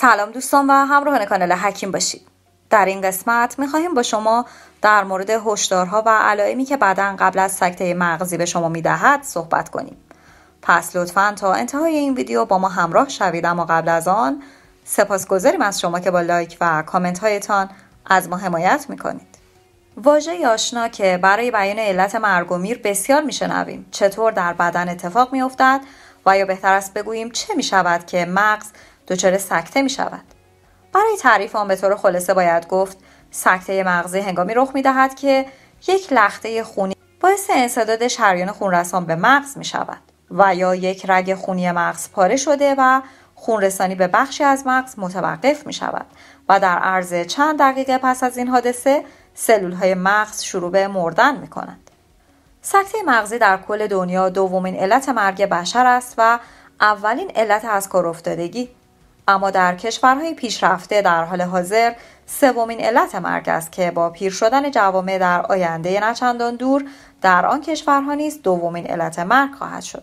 سلام دوستان و همراهان کانال حکیم باشید در این قسمت میخواهیم با شما در مورد هشدارها و علائمی که بعدا قبل از سکته مغزی به شما میدهد صحبت کنیم پس لطفا تا انتهای این ویدیو با ما همراه شوید اما قبل از آن سپاسگزاریم از شما که با لایک و کامنت هایتان از ما حمایت میکنید واژه آشنا که برای بیان علت مرگ و میر بسیار میشنویم چطور در بدن اتفاق میافتد و یا بهتر است بگوییم چه میشود که مغز دچار سکته می شود. برای تعریف آن به طور خلاصه باید گفت سکته مغزی هنگامی رخ می دهد که یک لخته خونی باعث انسداد شریان خونرسان به مغز می شود و یا یک رگ خونی مغز پاره شده و خونرسانی به بخشی از مغز متوقف می شود و در عرض چند دقیقه پس از این حادثه سلول های مغز شروع به مردن می کنند. سکته مغزی در کل دنیا دومین علت مرگ بشر است و اولین علت از کار افتادگی اما در کشورهای پیشرفته در حال حاضر سومین علت مرگ است که با پیر شدن جوامع در آینده نچندان دور در آن کشورها نیز دومین علت مرگ خواهد شد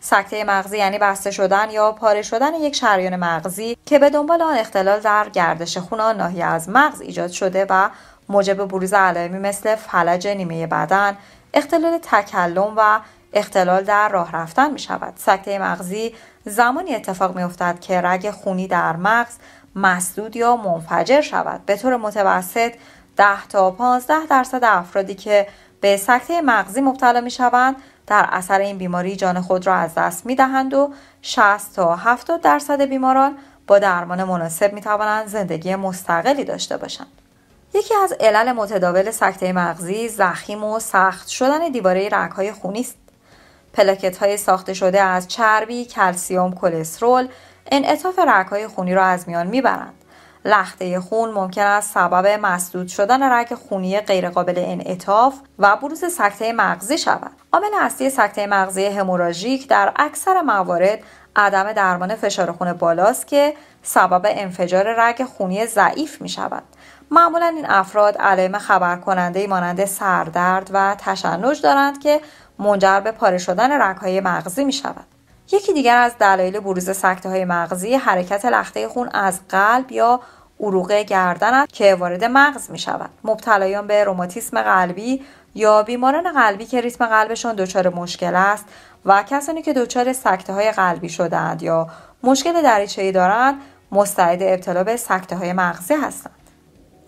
سکته مغزی یعنی بسته شدن یا پاره شدن یک شریان مغزی که به دنبال آن اختلال در گردش خون آن ناحیه از مغز ایجاد شده و موجب بروز علائمی مثل فلج نیمه بدن اختلال تکلم و اختلال در راه رفتن می شود. سکته مغزی زمانی اتفاق می افتد که رگ خونی در مغز مسدود یا منفجر شود به طور متوسط 10 تا 15 درصد افرادی که به سکته مغزی مبتلا می شوند در اثر این بیماری جان خود را از دست می دهند و 60 تا 70 درصد بیماران با درمان مناسب می توانند زندگی مستقلی داشته باشند. یکی از علل متداول سکته مغزی زخیم و سخت شدن دیواره رگهای خونی است پلاکت های ساخته شده از چربی، کلسیوم، کلسترول، انعطاف های خونی را از میان میبرند. لخته خون ممکن است سبب مسدود شدن رگ خونی غیرقابل انعطاف و بروز سکته مغزی شود. عامل اصلی سکته مغزی هموراژیک در اکثر موارد عدم درمان فشار خون بالاست که سبب انفجار رگ خونی ضعیف می شود. معمولا این افراد علائم خبر کننده مانند سردرد و تشنج دارند که منجر به پاره شدن رگهای مغزی می شود. یکی دیگر از دلایل بروز سکته های مغزی حرکت لخته خون از قلب یا عروق گردن است که وارد مغز می شود. مبتلایان به روماتیسم قلبی یا بیماران قلبی که ریتم قلبشان دچار مشکل است و کسانی که دچار سکته های قلبی شدند یا مشکل دریچه‌ای دارند مستعد ابتلا به سکته های مغزی هستند.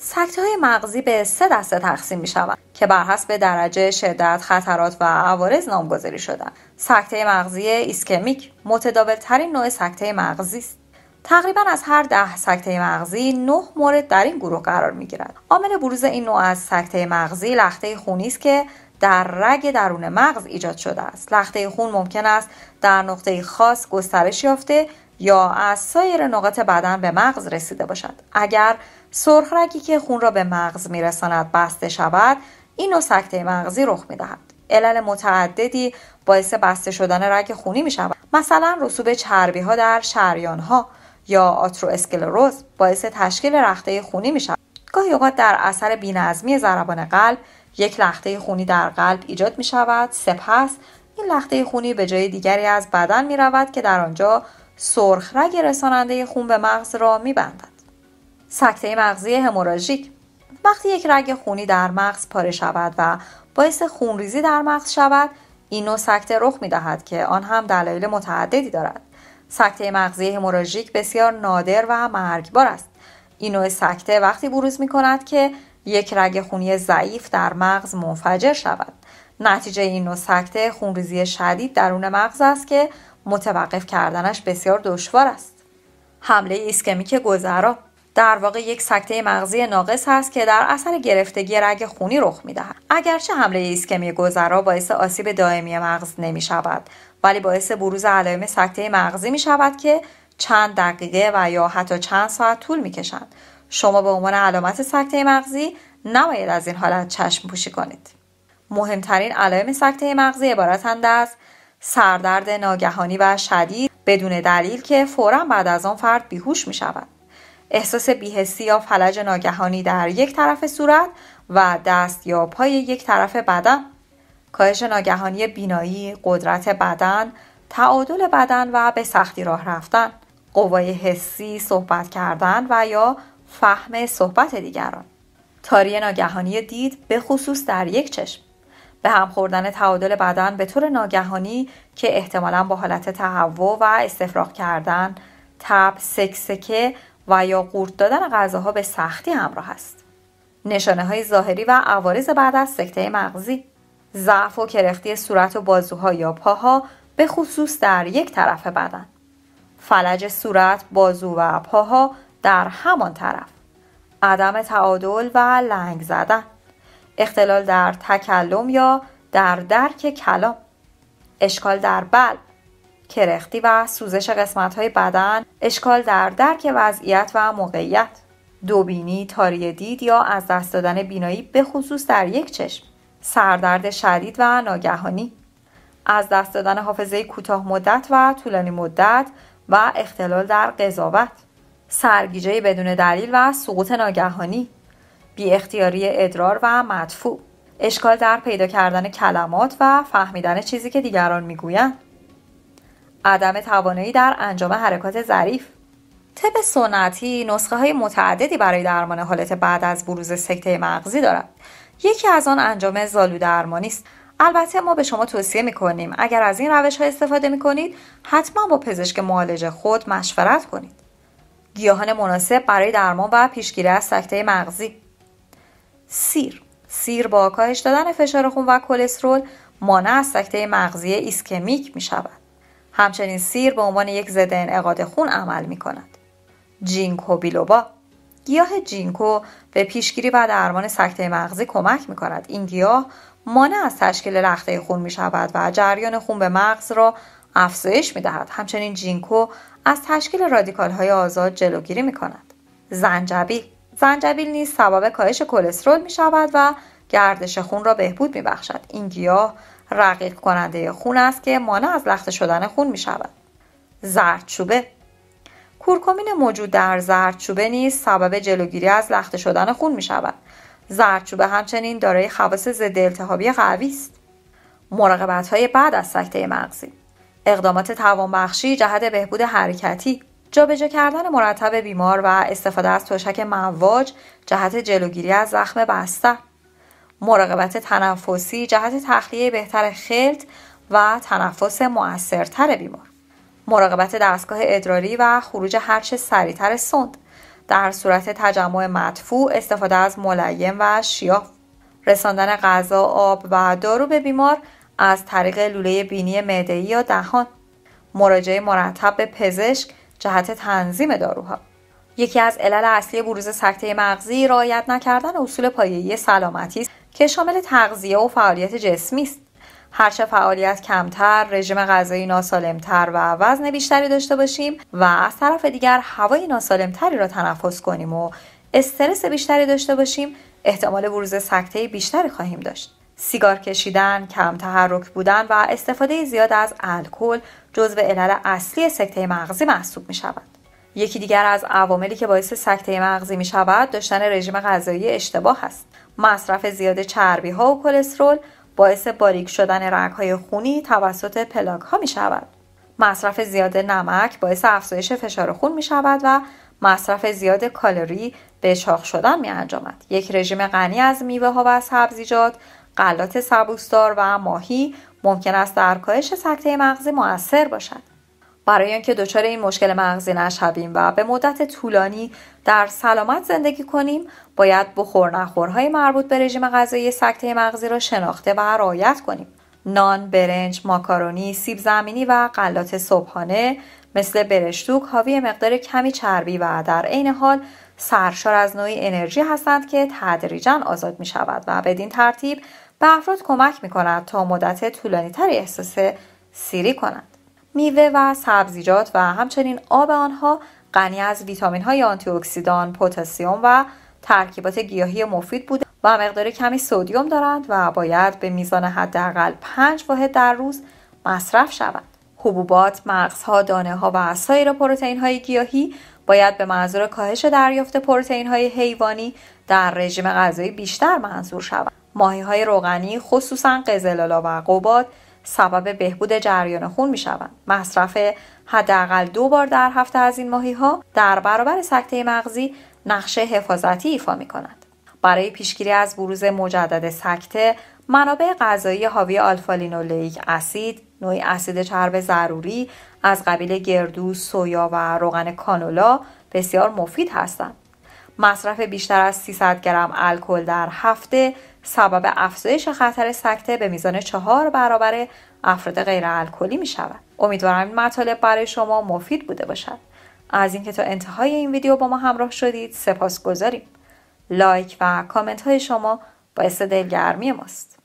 سکته های مغزی به سه دسته تقسیم می شود که بر حسب درجه شدت خطرات و عوارض نامگذاری شده سکته مغزی ایسکمیک متداول ترین نوع سکته مغزی است تقریبا از هر ده سکته مغزی نه مورد در این گروه قرار می گیرد عامل بروز این نوع از سکته مغزی لخته خونی است که در رگ درون مغز ایجاد شده است لخته خون ممکن است در نقطه خاص گسترش یافته یا از سایر نقاط بدن به مغز رسیده باشد اگر سرخرگی که خون را به مغز میرساند بسته شود این نوع سکته مغزی رخ میدهد علل متعددی باعث بسته شدن رگ خونی می شود مثلا رسوب چربی ها در شریان ها یا اسکلروز باعث تشکیل رخته خونی می شود گاهی اوقات در اثر بینظمی ضربان قلب یک لخته خونی در قلب ایجاد می شود سپس این لخته خونی به جای دیگری از بدن می رود که در آنجا رگ رساننده خون به مغز را می بندد. سکته مغزی هموراژیک وقتی یک رگ خونی در مغز پاره شود و باعث خونریزی در مغز شود این نوع سکته رخ می دهد که آن هم دلایل متعددی دارد سکته مغزی هموراژیک بسیار نادر و مرگبار است این نوع سکته وقتی بروز می کند که یک رگ خونی ضعیف در مغز منفجر شود نتیجه این نوع سکته خونریزی شدید درون مغز است که متوقف کردنش بسیار دشوار است حمله ایسکمیک گذرا در واقع یک سکته مغزی ناقص هست که در اثر گرفتگی رگ خونی رخ میدهد اگرچه حمله ایسکمی گذرا باعث آسیب دائمی مغز نمی شود ولی باعث بروز علائم سکته مغزی می شود که چند دقیقه و یا حتی چند ساعت طول می کشند شما به عنوان علامت سکته مغزی نباید از این حالت چشم پوشی کنید مهمترین علائم سکته مغزی عبارتند از سردرد ناگهانی و شدید بدون دلیل که فورا بعد از آن فرد بیهوش می شود احساس بیهسی یا فلج ناگهانی در یک طرف صورت و دست یا پای یک طرف بدن کاهش ناگهانی بینایی قدرت بدن تعادل بدن و به سختی راه رفتن قوای حسی صحبت کردن و یا فهم صحبت دیگران تاری ناگهانی دید به خصوص در یک چشم به هم خوردن تعادل بدن به طور ناگهانی که احتمالا با حالت تهوع و استفراغ کردن تب سکسکه و یا قورت دادن غذاها به سختی همراه است. نشانه های ظاهری و عوارض بعد از سکته مغزی ضعف و کرختی صورت و بازوها یا پاها به خصوص در یک طرف بدن فلج صورت، بازو و پاها در همان طرف عدم تعادل و لنگ زدن اختلال در تکلم یا در درک کلام اشکال در بلب کرختی و سوزش قسمت های بدن، اشکال در درک وضعیت و موقعیت، دوبینی، تاری دید یا از دست دادن بینایی به خصوص در یک چشم، سردرد شدید و ناگهانی، از دست دادن حافظه کوتاه مدت و طولانی مدت و اختلال در قضاوت، سرگیجه بدون دلیل و سقوط ناگهانی، بی اختیاری ادرار و مدفوع، اشکال در پیدا کردن کلمات و فهمیدن چیزی که دیگران میگویند عدم توانایی در انجام حرکات ظریف طب سنتی نسخه های متعددی برای درمان حالت بعد از بروز سکته مغزی دارد یکی از آن انجام زالو درمانی است البته ما به شما توصیه میکنیم اگر از این روش ها استفاده میکنید حتما با پزشک معالج خود مشورت کنید گیاهان مناسب برای درمان و پیشگیری از سکته مغزی سیر سیر با کاهش دادن فشار خون و کلسترول مانع از سکته مغزی ایسکمیک می همچنین سیر به عنوان یک ضد انعقاد خون عمل می کند. جینکو بیلوبا گیاه جینکو به پیشگیری و درمان سکته مغزی کمک می کند. این گیاه مانع از تشکیل لخته خون می شود و جریان خون به مغز را افزایش می دهد. همچنین جینکو از تشکیل رادیکال های آزاد جلوگیری می کند. زنجبیل زنجبیل نیز سبب کاهش کلسترول می شود و گردش خون را بهبود می بخشد. این گیاه رقیق کننده خون است که مانع از لخته شدن خون می شود. زردچوبه کورکومین موجود در زردچوبه نیز سبب جلوگیری از لخته شدن خون می شود. زردچوبه همچنین دارای خواص ضد التهابی قوی است. مراقبت های بعد از سکته مغزی اقدامات توانبخشی جهت بهبود حرکتی جابجا کردن مرتب بیمار و استفاده از تشک مواج جهت جلوگیری از زخم بستر مراقبت تنفسی جهت تخلیه بهتر خلط و تنفس مؤثرتر بیمار مراقبت دستگاه ادراری و خروج هرچه سریعتر سند. در صورت تجمع مدفوع استفاده از ملیم و شیاف رساندن غذا آب و دارو به بیمار از طریق لوله بینی معدهای یا دهان مراجعه مرتب به پزشک جهت تنظیم داروها یکی از علل اصلی بروز سکته مغزی رعایت نکردن اصول پایه‌ای سلامتی است که شامل تغذیه و فعالیت جسمی است هرچه فعالیت کمتر رژیم غذایی ناسالمتر و وزن بیشتری داشته باشیم و از طرف دیگر هوای ناسالمتری را تنفس کنیم و استرس بیشتری داشته باشیم احتمال بروز سکته بیشتری خواهیم داشت سیگار کشیدن کم تحرک بودن و استفاده زیاد از الکل جزو علل اصلی سکته مغزی محسوب می شود یکی دیگر از عواملی که باعث سکته مغزی می شود داشتن رژیم غذایی اشتباه است. مصرف زیاد چربی ها و کلسترول باعث باریک شدن رگ های خونی توسط پلاک ها می شود. مصرف زیاد نمک باعث افزایش فشار خون می شود و مصرف زیاد کالری به چاق شدن می انجامد. یک رژیم غنی از میوه ها و سبزیجات، غلات سبوسدار و ماهی ممکن است در کاهش سکته مغزی موثر باشد. برای اینکه دچار این مشکل مغزی نشویم و به مدت طولانی در سلامت زندگی کنیم باید بخور نخورهای مربوط به رژیم غذایی سکته مغزی را شناخته و رعایت کنیم نان برنج ماکارونی سیب زمینی و غلات صبحانه مثل برشتوک حاوی مقدار کمی چربی و در عین حال سرشار از نوعی انرژی هستند که تدریجا آزاد می شود و بدین ترتیب به افراد کمک می کند تا مدت طولانی تری احساس سیری کنند. میوه و سبزیجات و همچنین آب آنها غنی از ویتامین های آنتی اکسیدان، پتاسیم و ترکیبات گیاهی مفید بوده و مقدار کمی سودیوم دارند و باید به میزان حداقل 5 واحد در روز مصرف شوند. حبوبات، مغزها، دانه ها و سایر پروتئین های گیاهی باید به منظور کاهش دریافت پروتئین های حیوانی در رژیم غذایی بیشتر منظور شوند. ماهی های روغنی خصوصا قزلالا و قوباد سبب بهبود جریان خون می شوند. مصرف حداقل دو بار در هفته از این ماهی ها در برابر سکته مغزی نقشه حفاظتی ایفا می کند. برای پیشگیری از بروز مجدد سکته منابع غذایی حاوی آلفالینولیک اسید نوعی اسید چرب ضروری از قبیل گردو، سویا و روغن کانولا بسیار مفید هستند. مصرف بیشتر از 300 گرم الکل در هفته سبب افزایش خطر سکته به میزان چهار برابر افراد غیر الکلی می شود. امیدوارم این مطالب برای شما مفید بوده باشد. از اینکه تا انتهای این ویدیو با ما همراه شدید سپاس گذاریم. لایک و کامنت های شما باعث دلگرمی ماست.